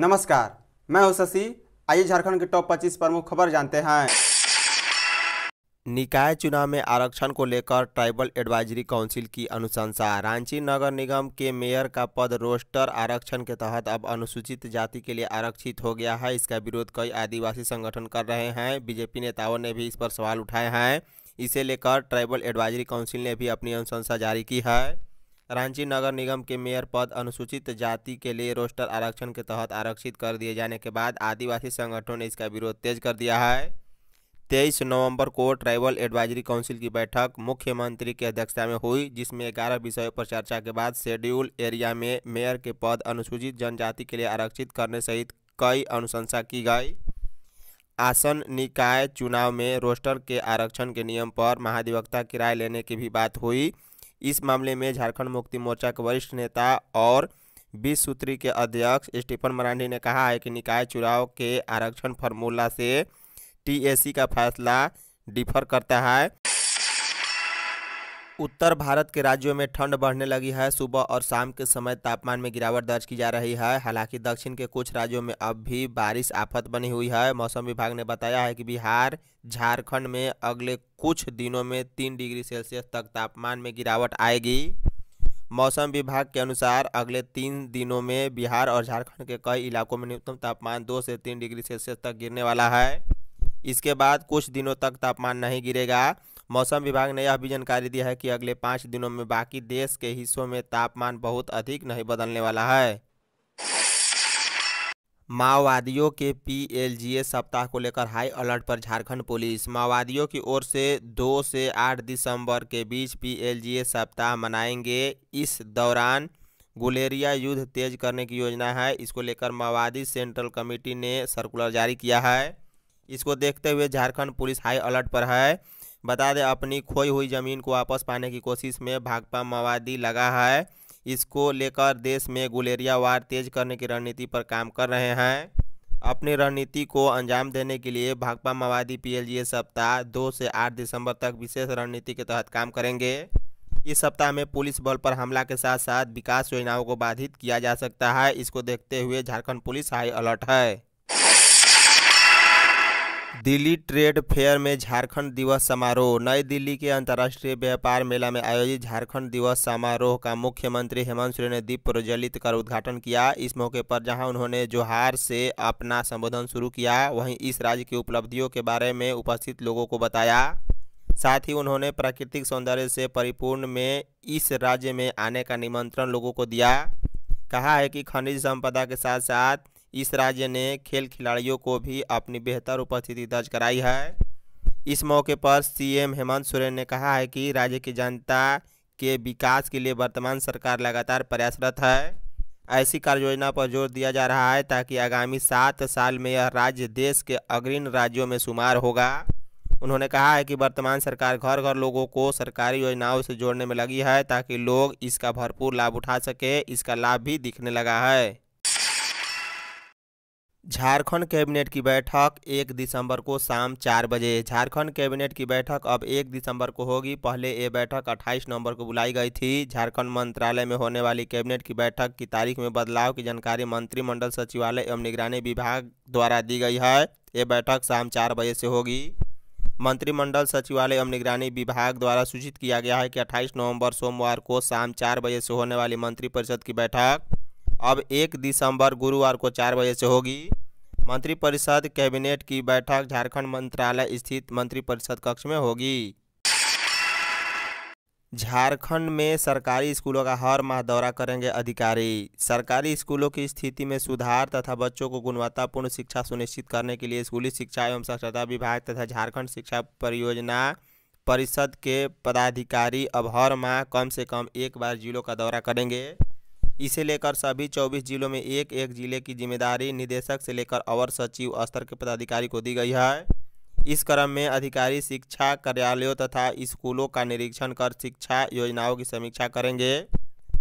नमस्कार मैं हूं शशि आइए झारखंड के टॉप 25 प्रमुख खबर जानते हैं निकाय चुनाव में आरक्षण को लेकर ट्राइबल एडवाइजरी काउंसिल की अनुशंसा रांची नगर निगम के मेयर का पद रोस्टर आरक्षण के तहत अब अनुसूचित जाति के लिए आरक्षित हो गया है इसका विरोध कई आदिवासी संगठन कर रहे हैं बीजेपी नेताओं ने भी इस पर सवाल उठाए हैं इसे लेकर ट्राइबल एडवाइजरी काउंसिल ने भी अपनी अनुशंसा जारी की है रांची नगर निगम के मेयर पद अनुसूचित जाति के लिए रोस्टर आरक्षण के तहत आरक्षित कर दिए जाने के बाद आदिवासी संगठनों ने इसका विरोध तेज कर दिया है तेईस नवंबर को ट्राइबल एडवाइजरी काउंसिल की बैठक मुख्यमंत्री की अध्यक्षता में हुई जिसमें ग्यारह विषयों पर चर्चा के बाद शेड्यूल एरिया में मेयर के पद अनुसूचित जनजाति के लिए आरक्षित करने सहित कई अनुशंसा की गई आसन निकाय चुनाव में रोस्टर के आरक्षण के नियम पर महाधिवक्ता किराए लेने की भी बात हुई इस मामले में झारखंड मुक्ति मोर्चा के वरिष्ठ नेता और बीस सूत्री के अध्यक्ष स्टीफन मरांडी ने कहा है कि निकाय चुनाव के आरक्षण फार्मूला से टीएसी का फैसला डिफर करता है उत्तर भारत के राज्यों में ठंड बढ़ने लगी है सुबह और शाम के समय तापमान में गिरावट दर्ज की जा रही है हालांकि दक्षिण के कुछ राज्यों में अब भी बारिश आफत बनी हुई है मौसम विभाग ने बताया है कि बिहार झारखंड में अगले कुछ दिनों में तीन डिग्री सेल्सियस तक तापमान में गिरावट आएगी मौसम विभाग के अनुसार अगले तीन दिनों में बिहार और झारखंड के कई इलाकों में न्यूनतम तापमान दो से तीन डिग्री सेल्सियस तक गिरने वाला है इसके बाद कुछ दिनों तक तापमान नहीं गिरेगा मौसम विभाग ने यह भी जानकारी दी है कि अगले पाँच दिनों में बाकी देश के हिस्सों में तापमान बहुत अधिक नहीं बदलने वाला है माओवादियों के पीएलजीए सप्ताह को लेकर हाई अलर्ट पर झारखंड पुलिस माओवादियों की ओर से 2 से 8 दिसंबर के बीच पीएलजीए सप्ताह मनाएंगे इस दौरान गुलेरिया युद्ध तेज करने की योजना है इसको लेकर माओवादी सेंट्रल कमेटी ने सर्कुलर जारी किया है इसको देखते हुए झारखंड पुलिस हाई अलर्ट पर है बता दें अपनी खोई हुई ज़मीन को वापस पाने की कोशिश में भाकपा माओवादी लगा है इसको लेकर देश में गुलेरिया वार तेज करने की रणनीति पर काम कर रहे हैं अपनी रणनीति को अंजाम देने के लिए भाकपा माओवादी पी सप्ताह दो से आठ दिसंबर तक विशेष रणनीति के तहत काम करेंगे इस सप्ताह में पुलिस बल पर हमला के साथ साथ विकास योजनाओं को बाधित किया जा सकता है इसको देखते हुए झारखंड पुलिस हाई अलर्ट है दिल्ली ट्रेड फेयर में झारखंड दिवस समारोह नई दिल्ली के अंतर्राष्ट्रीय व्यापार मेला में आयोजित झारखंड दिवस समारोह का मुख्यमंत्री हेमंत सोरेन ने दीप प्रज्वलित कर उद्घाटन किया इस मौके पर जहां उन्होंने जोहार से अपना संबोधन शुरू किया वहीं इस राज्य की उपलब्धियों के बारे में उपस्थित लोगों को बताया साथ ही उन्होंने प्राकृतिक सौंदर्य से परिपूर्ण में इस राज्य में आने का निमंत्रण लोगों को दिया कहा है कि खनिज संपदा के साथ साथ इस राज्य ने खेल खिलाड़ियों को भी अपनी बेहतर उपस्थिति दर्ज कराई है इस मौके पर सीएम हेमंत सोरेन ने कहा है कि राज्य की जनता के विकास के लिए वर्तमान सरकार लगातार प्रयासरत है ऐसी कार्य योजना पर जोर दिया जा रहा है ताकि आगामी सात साल में यह राज्य देश के अग्रिण राज्यों में शुमार होगा उन्होंने कहा है कि वर्तमान सरकार घर घर लोगों को सरकारी योजनाओं से जोड़ने में लगी है ताकि लोग इसका भरपूर लाभ उठा सके इसका लाभ भी दिखने लगा है झारखंड कैबिनेट की बैठक एक दिसंबर को शाम चार बजे झारखंड कैबिनेट की बैठक अब एक दिसंबर को होगी पहले ये बैठक 28 नवंबर को बुलाई गई थी झारखंड मंत्रालय में होने वाली कैबिनेट की बैठक की तारीख में बदलाव की जानकारी मंत्रिमंडल सचिवालय एवं निगरानी विभाग द्वारा दी गई है ये बैठक शाम चार बजे से होगी मंत्रिमंडल सचिवालय एवं निगरानी विभाग द्वारा सूचित किया गया है कि अट्ठाईस नवम्बर सोमवार को शाम चार बजे से होने वाली मंत्रिपरिषद की बैठक अब एक दिसंबर गुरुवार को चार बजे से होगी मंत्रिपरिषद कैबिनेट की बैठक झारखंड मंत्रालय स्थित मंत्रिपरिषद कक्ष में होगी झारखंड में सरकारी स्कूलों का हर माह दौरा करेंगे अधिकारी सरकारी स्कूलों की स्थिति में सुधार तथा बच्चों को गुणवत्तापूर्ण शिक्षा सुनिश्चित करने के लिए स्कूली शिक्षा एवं साक्षरता विभाग तथा झारखंड शिक्षा परियोजना परिषद के पदाधिकारी अब हर माह कम से कम एक बार जिलों का दौरा करेंगे इसे लेकर सभी चौबीस जिलों में एक एक जिले की जिम्मेदारी निदेशक से लेकर अवर सचिव स्तर के पदाधिकारी को दी गई है इस क्रम में अधिकारी शिक्षा कार्यालयों तथा स्कूलों का निरीक्षण कर शिक्षा योजनाओं की समीक्षा करेंगे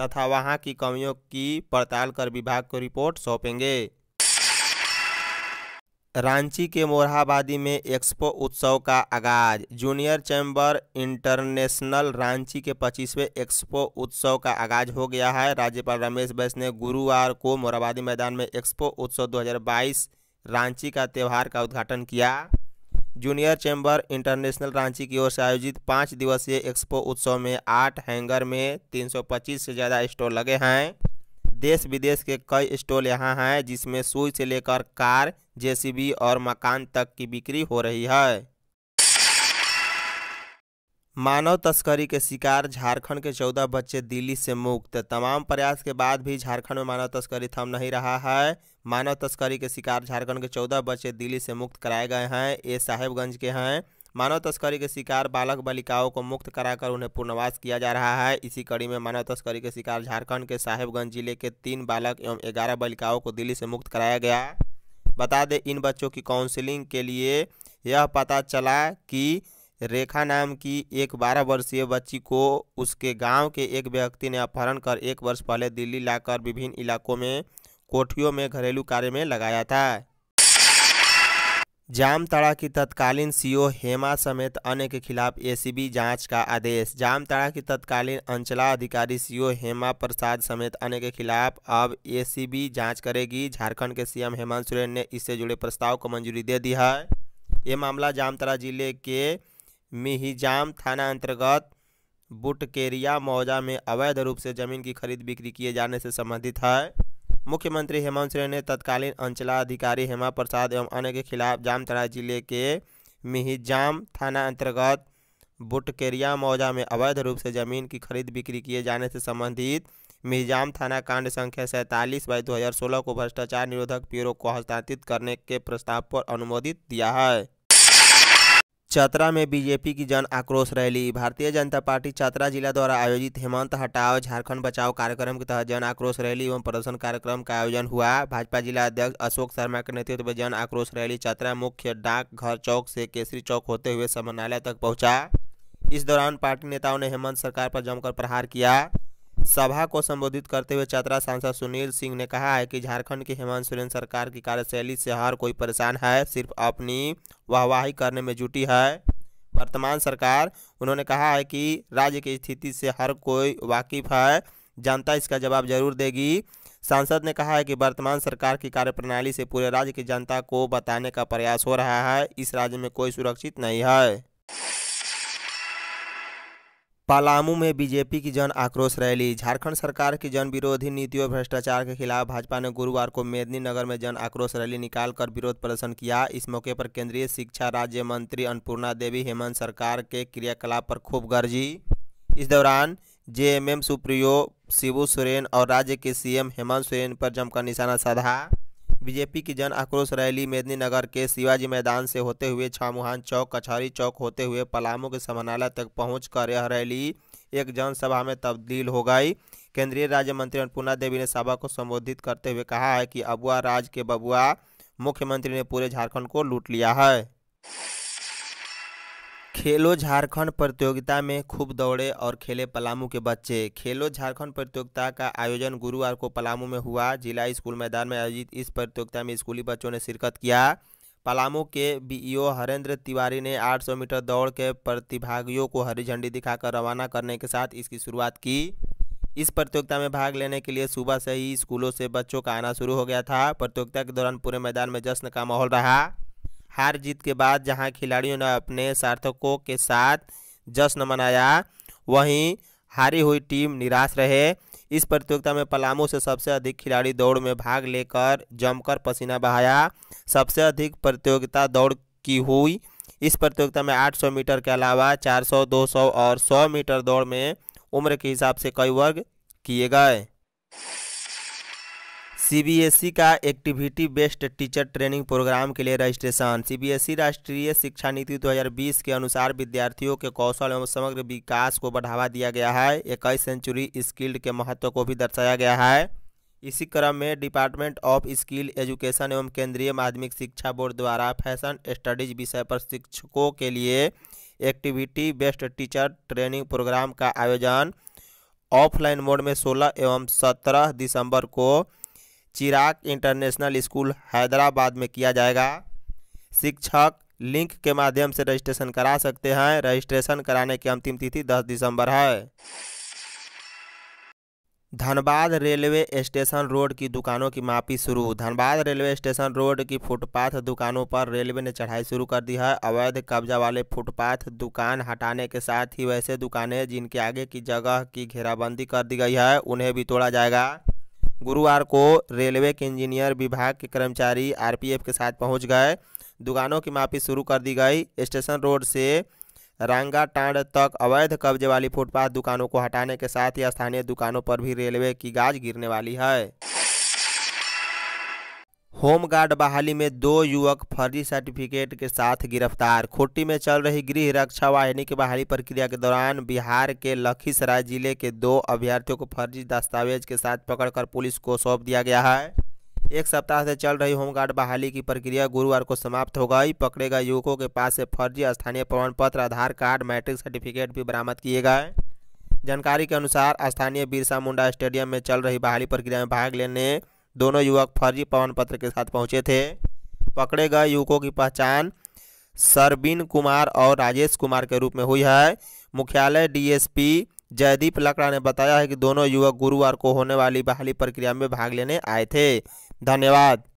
तथा वहां की कमियों की पड़ताल कर विभाग को रिपोर्ट सौंपेंगे रांची के मोरहाबादी में एक्सपो उत्सव का आगाज जूनियर चैम्बर इंटरनेशनल रांची के 25वें एक्सपो उत्सव का आगाज हो गया है राज्यपाल रमेश बैस ने गुरुवार को मोरहाबादी मैदान में एक्सपो उत्सव 2022 रांची का त्यौहार का उद्घाटन किया जूनियर चैम्बर इंटरनेशनल रांची की ओर से आयोजित पाँच दिवसीय एक्सपो उत्सव में आठ हैंगर में तीन से ज़्यादा स्टॉल लगे हैं देश विदेश के कई स्टॉल यहाँ हैं जिसमें सुई से लेकर कार जेसीबी और मकान तक की बिक्री हो रही है मानव तस्करी के शिकार झारखंड के चौदह बच्चे दिल्ली से मुक्त तमाम प्रयास के बाद भी झारखंड में मानव तस्करी थम नहीं रहा है मानव तस्करी के शिकार झारखंड के चौदह बच्चे दिल्ली से मुक्त कराए गए हैं ये साहेबगंज के हैं मानव तस्करी के शिकार बालक बालिकाओं को मुक्त कराकर उन्हें पुनर्वास किया जा रहा है इसी कड़ी में मानव तस्करी के शिकार झारखंड के साहेबगंज जिले के तीन बालक एवं ग्यारह बालिकाओं को दिल्ली से मुक्त कराया गया बता दें इन बच्चों की काउंसिलिंग के लिए यह पता चला कि रेखा नाम की एक बारह वर्षीय बच्ची को उसके गांव के एक व्यक्ति ने अपहरण कर एक वर्ष पहले दिल्ली लाकर विभिन्न इलाकों में कोठियों में घरेलू कार्य में लगाया था जामताड़ा की तत्कालीन सीओ हेमा समेत अन्य के खिलाफ एसीबी जांच का आदेश जामताड़ा की तत्कालीन अंचलाधिकारी सीओ हेमा प्रसाद समेत अन्य के खिलाफ अब एसीबी जांच करेगी झारखंड के सीएम हेमंत सोरेन ने इससे जुड़े प्रस्ताव को मंजूरी दे दी है ये मामला जामताड़ा जिले के मिहिजाम थाना अंतर्गत बुटकेरिया मौजा में अवैध रूप से जमीन की खरीद बिक्री किए जाने से संबंधित है मुख्यमंत्री हेमंत सोरेन ने तत्कालीन अंचलाधिकारी हेमा प्रसाद एवं अन्य के खिलाफ जामतरा जिले के मिहिजाम थाना अंतर्गत बुटकेरिया मौजा में अवैध रूप से जमीन की खरीद बिक्री किए जाने से संबंधित मिहिजाम थाना कांड संख्या सैंतालीस बाई दो को भ्रष्टाचार निरोधक ब्यूरो को हस्तांतरित करने के प्रस्ताव पर अनुमोदित दिया है चतरा में बीजेपी की जन आक्रोश रैली भारतीय जनता पार्टी चतरा जिला द्वारा आयोजित हेमंत हटाओ झारखंड बचाओ कार्यक्रम के तहत जन आक्रोश रैली एवं प्रदर्शन कार्यक्रम का आयोजन हुआ भाजपा जिला अध्यक्ष अशोक शर्मा के नेतृत्व में जन आक्रोश रैली चतरा मुख्य डाकघर चौक से केसरी चौक होते हुए समन्यालय तक पहुँचा इस दौरान पार्टी नेताओं ने हेमंत सरकार पर जमकर प्रहार किया सभा को संबोधित करते हुए चतरा सांसद सुनील सिंह ने कहा है कि झारखंड की हेमंत सोरेन सरकार की कार्यशैली से हर कोई परेशान है सिर्फ अपनी वाहवाही करने में जुटी है वर्तमान सरकार उन्होंने कहा है कि राज्य की स्थिति से हर कोई वाकिफ है जनता इसका जवाब जरूर देगी सांसद ने कहा है कि वर्तमान सरकार की कार्यप्रणाली से पूरे राज्य की जनता को बताने का प्रयास हो रहा है इस राज्य में कोई सुरक्षित नहीं है पलामू में बीजेपी की जन आक्रोश रैली झारखंड सरकार की जन विरोधी नीति और भ्रष्टाचार के खिलाफ भाजपा ने गुरुवार को मेदिनीनगर में जन आक्रोश रैली निकालकर विरोध प्रदर्शन किया इस मौके पर केंद्रीय शिक्षा राज्य मंत्री अन्नपूर्णा देवी हेमंत सरकार के क्रियाकलाप पर खूब गर्जी इस दौरान जेएमएम सुप्रियो शिवू सोरेन और राज्य के सीएम हेमंत सोरेन पर जमकर निशाना साधा बीजेपी की जन आक्रोश रैली मेदिनीनगर के शिवाजी मैदान से होते हुए छामुहान चौक कछहरी चौक होते हुए पलामू के समनाला तक पहुंचकर यह रैली एक जनसभा में तब्दील हो गई केंद्रीय राज्य मंत्री अन्नपूर्णा देवी ने सभा को संबोधित करते हुए कहा है कि अबुआ राज के बबुआ मुख्यमंत्री ने पूरे झारखंड को लूट लिया है खेलो झारखंड प्रतियोगिता में खूब दौड़े और खेले पलामू के बच्चे खेलो झारखंड प्रतियोगिता का आयोजन गुरुवार को पलामू में हुआ जिला स्कूल मैदान में आयोजित इस प्रतियोगिता में स्कूली बच्चों ने शिरकत किया पलामू के बीईओ हरेंद्र तिवारी ने 800 मीटर दौड़ के प्रतिभागियों को हरी झंडी दिखाकर रवाना करने के साथ इसकी शुरुआत की इस प्रतियोगिता में भाग लेने के लिए सुबह से ही स्कूलों से बच्चों का आना शुरू हो गया था प्रतियोगिता के दौरान पूरे मैदान में जश्न का माहौल रहा हार जीत के बाद जहां खिलाड़ियों ने अपने सार्थकों के साथ जश्न मनाया वहीं हारी हुई टीम निराश रहे इस प्रतियोगिता में पलामू से सबसे अधिक खिलाड़ी दौड़ में भाग लेकर जमकर पसीना बहाया सबसे अधिक प्रतियोगिता दौड़ की हुई इस प्रतियोगिता में 800 मीटर के अलावा 400, 200 और 100 मीटर दौड़ में उम्र के हिसाब से कई वर्ग किए गए सीबीएसई e का activity based teacher training program के लिए रजिस्ट्रेशन सीबीएसई e राष्ट्रीय शिक्षा नीति 2020 के अनुसार विद्यार्थियों के कौशल एवं समग्र विकास को बढ़ावा दिया गया है इक्कीस सेंचुरी स्किल्ड के महत्व को भी दर्शाया गया है इसी क्रम में डिपार्टमेंट ऑफ स्किल एजुकेशन एवं केंद्रीय माध्यमिक शिक्षा बोर्ड द्वारा फैशन स्टडीज विषय पर शिक्षकों के लिए activity based teacher training program का आयोजन ऑफलाइन मोड में 16 एवं 17 दिसंबर को चिराग इंटरनेशनल स्कूल हैदराबाद में किया जाएगा शिक्षक लिंक के माध्यम से रजिस्ट्रेशन करा सकते हैं रजिस्ट्रेशन कराने की अंतिम तिथि 10 दिसंबर है धनबाद रेलवे स्टेशन रोड की दुकानों की मापी शुरू धनबाद रेलवे स्टेशन रोड की फुटपाथ दुकानों पर रेलवे ने चढ़ाई शुरू कर दी है अवैध कब्जा वाले फुटपाथ दुकान हटाने के साथ ही वैसे दुकानें जिनके आगे की जगह की घेराबंदी कर दी गई है उन्हें भी तोड़ा जाएगा गुरुवार को रेलवे के इंजीनियर विभाग के कर्मचारी आरपीएफ के साथ पहुंच गए दुकानों की मापी शुरू कर दी गई स्टेशन रोड से रांगाटांड तक अवैध कब्जे वाली फुटपाथ दुकानों को हटाने के साथ ही स्थानीय दुकानों पर भी रेलवे की गाज गिरने वाली है होमगार्ड बहाली में दो युवक फर्जी सर्टिफिकेट के साथ गिरफ्तार खुट्टी में चल रही गृह रक्षा वाहिनी की बहाली प्रक्रिया के दौरान बिहार के लखीसराय जिले के दो अभ्यर्थियों को फर्जी दस्तावेज के साथ पकड़कर पुलिस को सौंप दिया गया है एक सप्ताह से चल रही होमगार्ड बहाली की प्रक्रिया गुरुवार को समाप्त हो गई पकड़े गए युवकों के पास से फर्जी स्थानीय प्रमाण पत्र आधार कार्ड मैट्रिक सर्टिफिकेट भी बरामद किए गए जानकारी के अनुसार स्थानीय बिरसा मुंडा स्टेडियम में चल रही बहाली प्रक्रिया में भाग लेने दोनों युवक फर्जी पवन पत्र के साथ पहुंचे थे पकड़े गए युवकों की पहचान सरबीन कुमार और राजेश कुमार के रूप में हुई है मुख्यालय डीएसपी जयदीप लकड़ा ने बताया है कि दोनों युवक गुरुवार को होने वाली बहाली प्रक्रिया में भाग लेने आए थे धन्यवाद